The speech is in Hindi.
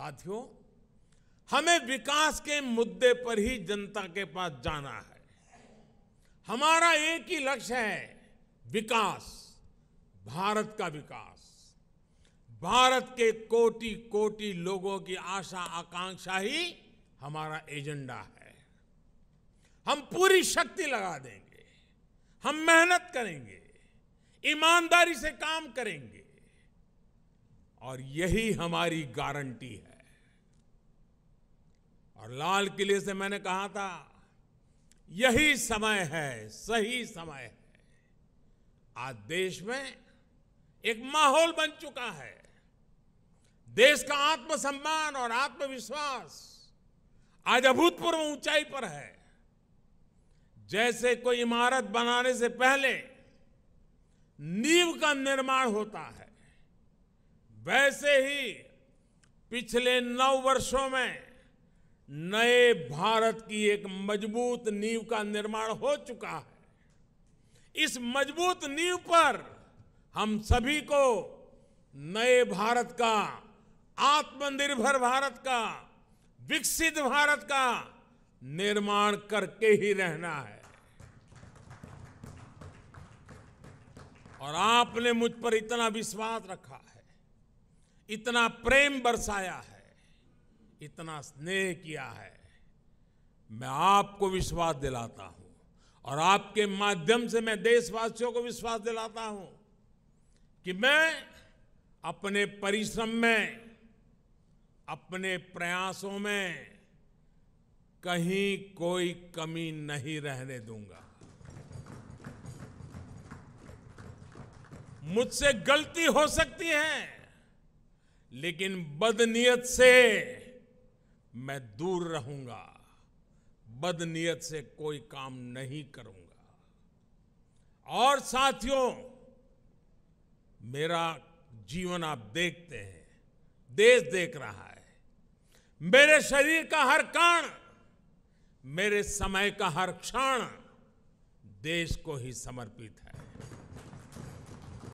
साथियों हमें विकास के मुद्दे पर ही जनता के पास जाना है हमारा एक ही लक्ष्य है विकास भारत का विकास भारत के कोटि कोटि लोगों की आशा आकांक्षा ही हमारा एजेंडा है हम पूरी शक्ति लगा देंगे हम मेहनत करेंगे ईमानदारी से काम करेंगे और यही हमारी गारंटी है और लाल किले से मैंने कहा था यही समय है सही समय है आज देश में एक माहौल बन चुका है देश का आत्मसम्मान और आत्मविश्वास आज अभूतपूर्व ऊंचाई पर है जैसे कोई इमारत बनाने से पहले नींव का निर्माण होता है वैसे ही पिछले नौ वर्षों में नए भारत की एक मजबूत नींव का निर्माण हो चुका है इस मजबूत नींव पर हम सभी को नए भारत का आत्मनिर्भर भारत का विकसित भारत का निर्माण करके ही रहना है और आपने मुझ पर इतना विश्वास रखा है इतना प्रेम बरसाया है इतना स्नेह किया है मैं आपको विश्वास दिलाता हूं और आपके माध्यम से मैं देशवासियों को विश्वास दिलाता हूं कि मैं अपने परिश्रम में अपने प्रयासों में कहीं कोई कमी नहीं रहने दूंगा मुझसे गलती हो सकती है लेकिन बदनीयत से मैं दूर रहूंगा बदनीयत से कोई काम नहीं करूंगा और साथियों मेरा जीवन आप देखते हैं देश देख रहा है मेरे शरीर का हर कण मेरे समय का हर क्षण देश को ही समर्पित है